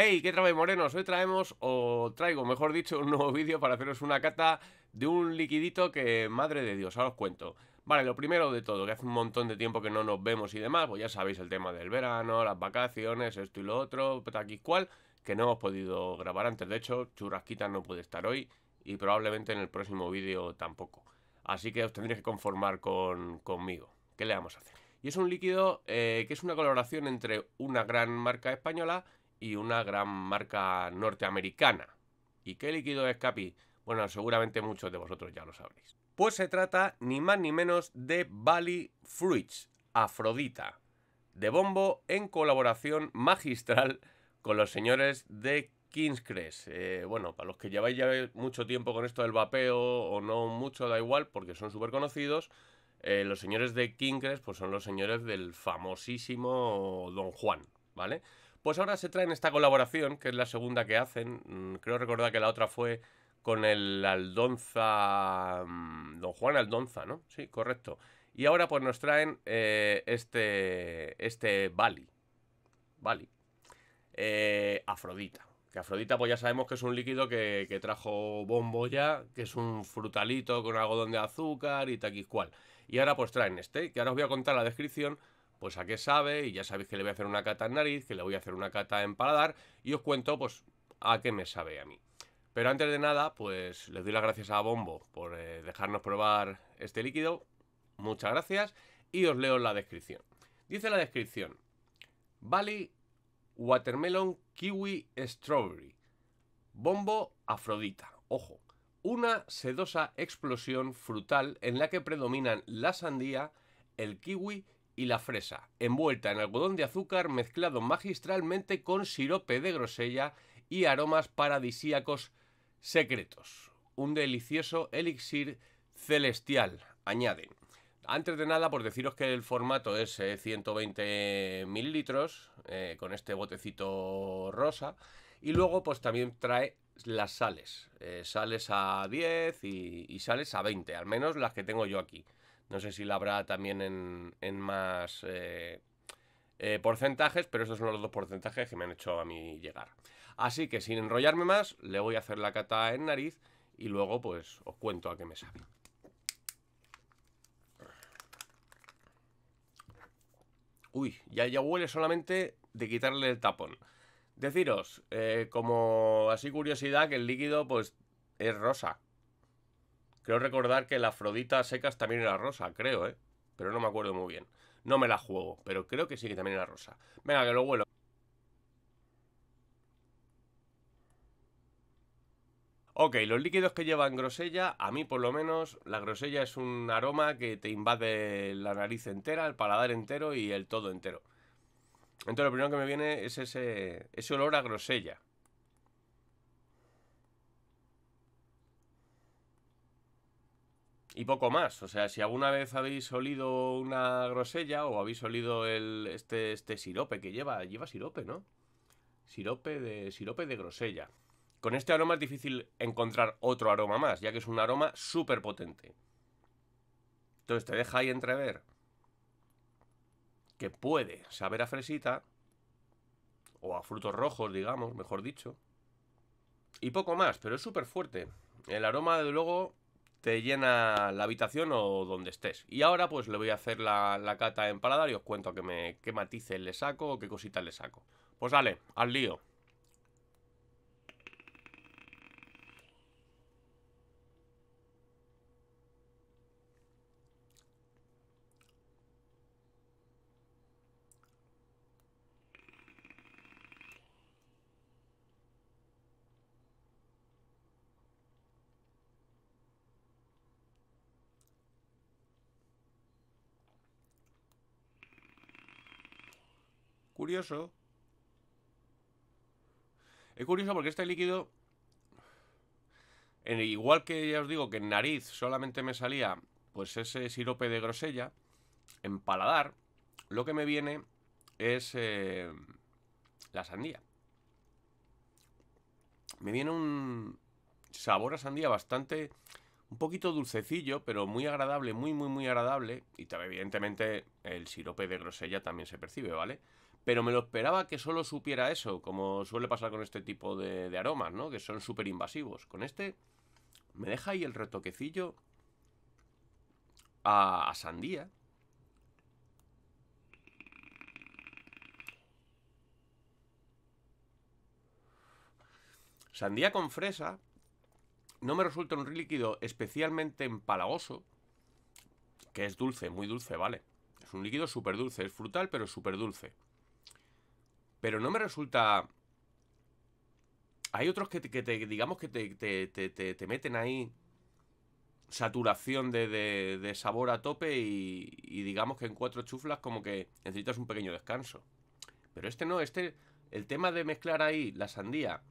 Hey, ¿qué trae morenos? Hoy traemos, o traigo, mejor dicho, un nuevo vídeo para haceros una cata de un liquidito que, madre de Dios, ahora os cuento. Vale, lo primero de todo, que hace un montón de tiempo que no nos vemos y demás, pues ya sabéis el tema del verano, las vacaciones, esto y lo otro, aquí cual, que no hemos podido grabar antes, de hecho, Churrasquita no puede estar hoy y probablemente en el próximo vídeo tampoco. Así que os tendréis que conformar conmigo. ¿Qué le vamos a hacer? Y es un líquido eh, que es una colaboración entre una gran marca española y una gran marca norteamericana. ¿Y qué líquido es Capi? Bueno, seguramente muchos de vosotros ya lo sabréis. Pues se trata ni más ni menos de Bali Fruits, Afrodita, de Bombo en colaboración magistral con los señores de Kingscrest. Eh, bueno, para los que lleváis ya mucho tiempo con esto del vapeo o no mucho, da igual, porque son súper conocidos. Eh, los señores de Kingscrest pues son los señores del famosísimo Don Juan, ¿vale? Pues ahora se traen esta colaboración, que es la segunda que hacen. Mm, creo recordar que la otra fue con el Aldonza. Mm, don Juan Aldonza, ¿no? Sí, correcto. Y ahora pues nos traen eh, este. Este Bali. Bali. Eh, Afrodita. Que Afrodita, pues ya sabemos que es un líquido que, trajo trajo ya que es un frutalito con algodón de azúcar y taquiscual. Y ahora pues traen este, que ahora os voy a contar la descripción pues a qué sabe, y ya sabéis que le voy a hacer una cata en nariz, que le voy a hacer una cata en paladar, y os cuento, pues, a qué me sabe a mí. Pero antes de nada, pues les doy las gracias a Bombo por eh, dejarnos probar este líquido. Muchas gracias. Y os leo la descripción. Dice la descripción. Bali Watermelon Kiwi Strawberry. Bombo Afrodita. Ojo. Una sedosa explosión frutal en la que predominan la sandía, el kiwi y la fresa, envuelta en algodón de azúcar mezclado magistralmente con sirope de grosella y aromas paradisíacos secretos. Un delicioso elixir celestial, añaden. Antes de nada, por deciros que el formato es 120 eh, mililitros, eh, con este botecito rosa, y luego pues también trae las sales, eh, sales a 10 y, y sales a 20, al menos las que tengo yo aquí. No sé si la habrá también en, más eh, eh, porcentajes, pero estos son los dos porcentajes que me han hecho a mí llegar. Así que sin enrollarme más, le voy a hacer la cata en nariz y luego pues os cuento a qué me sabe. Uy, ya, ya huele solamente de quitarle el tapón. Deciros, eh, como así curiosidad, que el líquido pues es rosa. Quiero recordar que la Afrodita secas también era rosa, creo, ¿eh? Pero no me acuerdo muy bien. No me la juego, pero creo que sí que también era rosa. Venga, que lo vuelo. Ok, los líquidos que llevan grosella, a mí por lo menos, la grosella es un aroma que te invade la nariz entera, el paladar entero y el todo entero. Entonces lo primero que me viene es ese, ese olor a grosella. y poco más. O sea, si alguna vez habéis olido una grosella o habéis olido el, este, este sirope que lleva, lleva sirope, ¿no? Sirope de, sirope de grosella. Con este aroma es difícil encontrar otro aroma más, ya que es un aroma súper potente. Entonces te deja ahí entrever que puede saber a fresita, o a frutos rojos, digamos, mejor dicho, y poco más, pero es súper fuerte. El aroma, de luego, te llena la habitación o donde estés. Y ahora pues le voy a hacer la, cata en paladar y os cuento que me, qué matices le saco o qué cositas le saco. Pues dale, al lío. Curioso. Es curioso porque este líquido... Igual que ya os digo que en nariz solamente me salía pues ese sirope de grosella, en paladar lo que me viene es eh, la sandía. Me viene un sabor a sandía bastante... Un poquito dulcecillo, pero muy agradable, muy, muy, muy agradable. Y evidentemente el sirope de grosella también se percibe, ¿vale? vale pero me lo esperaba que solo supiera eso, como suele pasar con este tipo de, aromas, ¿no? Que son súper invasivos. Con este me deja ahí el retoquecillo a, a sandía. Sandía con fresa no me resulta un líquido especialmente empalagoso, que es dulce, muy dulce, ¿vale? Es un líquido súper dulce, es frutal, pero súper dulce. Pero no me resulta... Hay otros que, te, digamos, que te, meten ahí saturación de, de sabor a tope y, y, digamos que en cuatro chuflas como que necesitas un pequeño descanso. Pero este no, este... El tema de mezclar ahí la sandía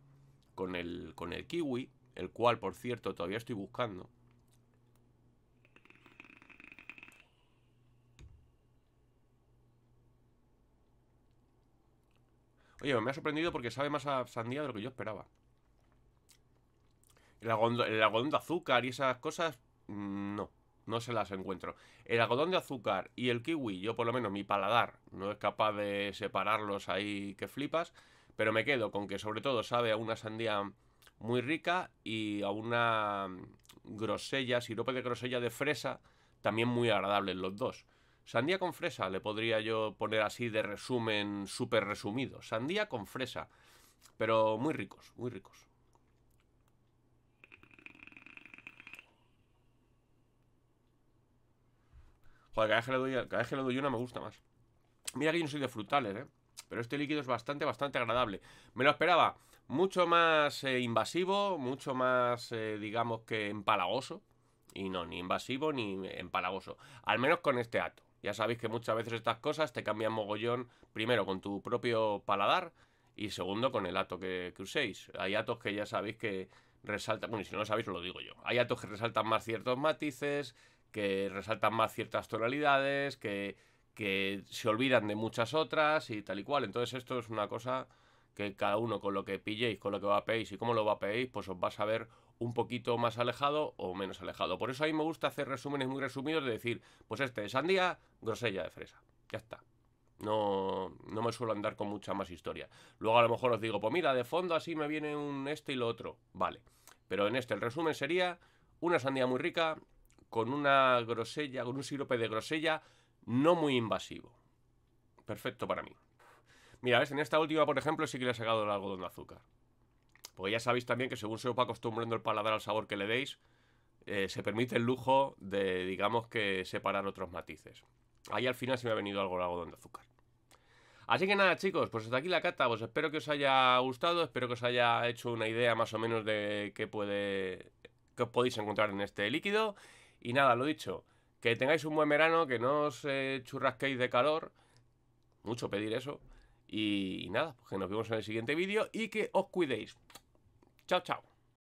con el, con el kiwi, el cual, por cierto, todavía estoy buscando, Oye, me ha sorprendido porque sabe más a sandía de lo que yo esperaba. El algodón, de azúcar y esas cosas, mm, no, no se las encuentro. El algodón de azúcar y el kiwi, yo por lo menos mi paladar no es capaz de separarlos ahí que flipas, pero me quedo con que sobre todo sabe a una sandía muy rica y a una grosella, sirope de grosella de fresa, también muy agradable los dos. Sandía con fresa, le podría yo poner así de resumen súper resumido. Sandía con fresa, pero muy ricos, muy ricos. Joder, cada vez que le doy, que le doy una me gusta más. Mira que yo no soy de frutales, ¿eh? Pero este líquido es bastante, bastante agradable. Me lo esperaba. Mucho más eh, invasivo, mucho más, eh, digamos que empalagoso. Y no, ni invasivo ni empalagoso. Al menos con este ato. Ya sabéis que muchas veces estas cosas te cambian mogollón, primero con tu propio paladar y segundo con el ato que, uséis. Hay atos que ya sabéis que resaltan, bueno, y si no lo sabéis, lo digo yo. Hay atos que resaltan más ciertos matices, que resaltan más ciertas tonalidades, que, que se olvidan de muchas otras y tal y cual. Entonces esto es una cosa que cada uno con lo que pilléis, con lo que vapeéis y cómo lo vapeéis, pues os vas a ver un poquito más alejado o menos alejado. Por eso a mí me gusta hacer resúmenes muy resumidos de decir, pues este de sandía, grosella de fresa. Ya está. No, no me suelo andar con mucha más historia. Luego a lo mejor os digo, pues mira, de fondo así me viene un este y lo otro. Vale. Pero en este el resumen sería una sandía muy rica, con una grosella, con un sirope de grosella no muy invasivo. Perfecto para mí. Mira, En esta última, por ejemplo, sí que le he sacado el algodón de azúcar. Porque ya sabéis también que según se os va acostumbrando el paladar al sabor que le deis, eh, se permite el lujo de, digamos, que separar otros matices. Ahí al final se me ha venido algo el algodón de azúcar. Así que nada, chicos, pues hasta aquí la cata. Os pues espero que os haya gustado, espero que os haya hecho una idea más o menos de qué puede. podéis encontrar en este líquido. Y nada, lo dicho, que tengáis un buen verano, que no os eh, churrasquéis de calor. Mucho pedir eso. Y, nada, pues que nos vemos en el siguiente vídeo y que os cuidéis. Chao, chao.